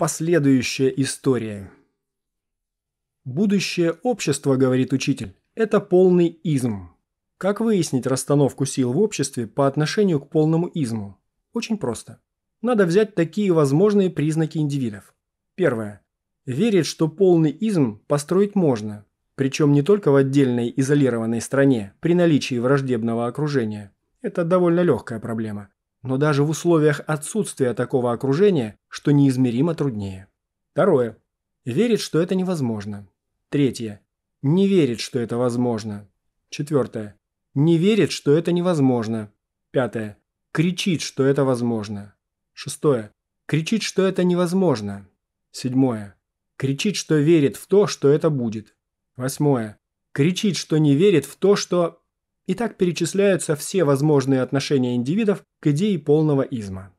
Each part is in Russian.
Последующая история. Будущее общества, говорит учитель, это полный изм. Как выяснить расстановку сил в обществе по отношению к полному изму? Очень просто. Надо взять такие возможные признаки индивидов. Первое. Верит, что полный изм построить можно, причем не только в отдельной изолированной стране при наличии враждебного окружения. Это довольно легкая проблема но даже в условиях отсутствия такого окружения, что неизмеримо труднее. Второе. Верит, что это невозможно. Третье. Не верит, что это возможно. Четвертое. Не верит, что это невозможно. Пятое. Кричит, что это возможно. Шестое. Кричит, что это невозможно. Седьмое. Кричит, что верит в то, что это будет. Восьмое. Кричит, что не верит в то, что... И так перечисляются все возможные отношения индивидов к идее полного изма.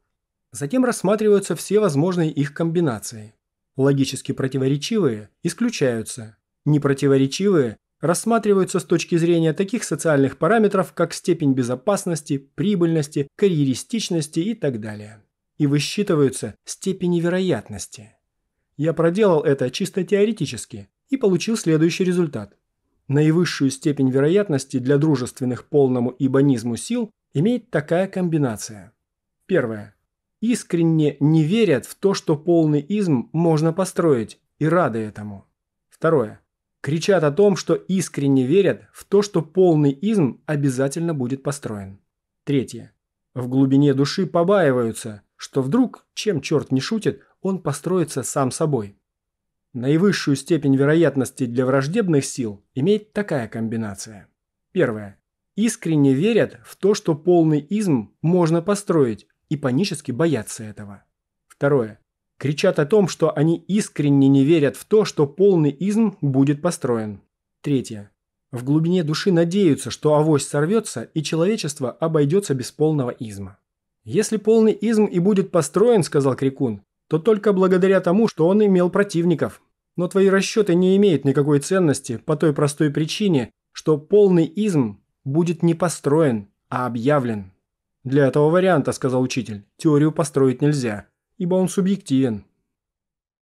Затем рассматриваются все возможные их комбинации. Логически противоречивые исключаются. Непротиворечивые рассматриваются с точки зрения таких социальных параметров, как степень безопасности, прибыльности, карьеристичности и так далее. И высчитываются степени вероятности. Я проделал это чисто теоретически и получил следующий результат. Наивысшую степень вероятности для дружественных полному ибонизму сил имеет такая комбинация. Первое. Искренне не верят в то, что полный изм можно построить, и рады этому. Второе. Кричат о том, что искренне верят в то, что полный изм обязательно будет построен. Третье. В глубине души побаиваются, что вдруг, чем черт не шутит, он построится сам собой. Наивысшую степень вероятности для враждебных сил имеет такая комбинация. Первое. Искренне верят в то, что полный изм можно построить, и панически боятся этого. Второе. Кричат о том, что они искренне не верят в то, что полный изм будет построен. Третье. В глубине души надеются, что авось сорвется и человечество обойдется без полного изма. «Если полный изм и будет построен, — сказал Крикун, то только благодаря тому, что он имел противников. Но твои расчеты не имеют никакой ценности по той простой причине, что полный изм будет не построен, а объявлен. Для этого варианта, сказал учитель, теорию построить нельзя, ибо он субъективен.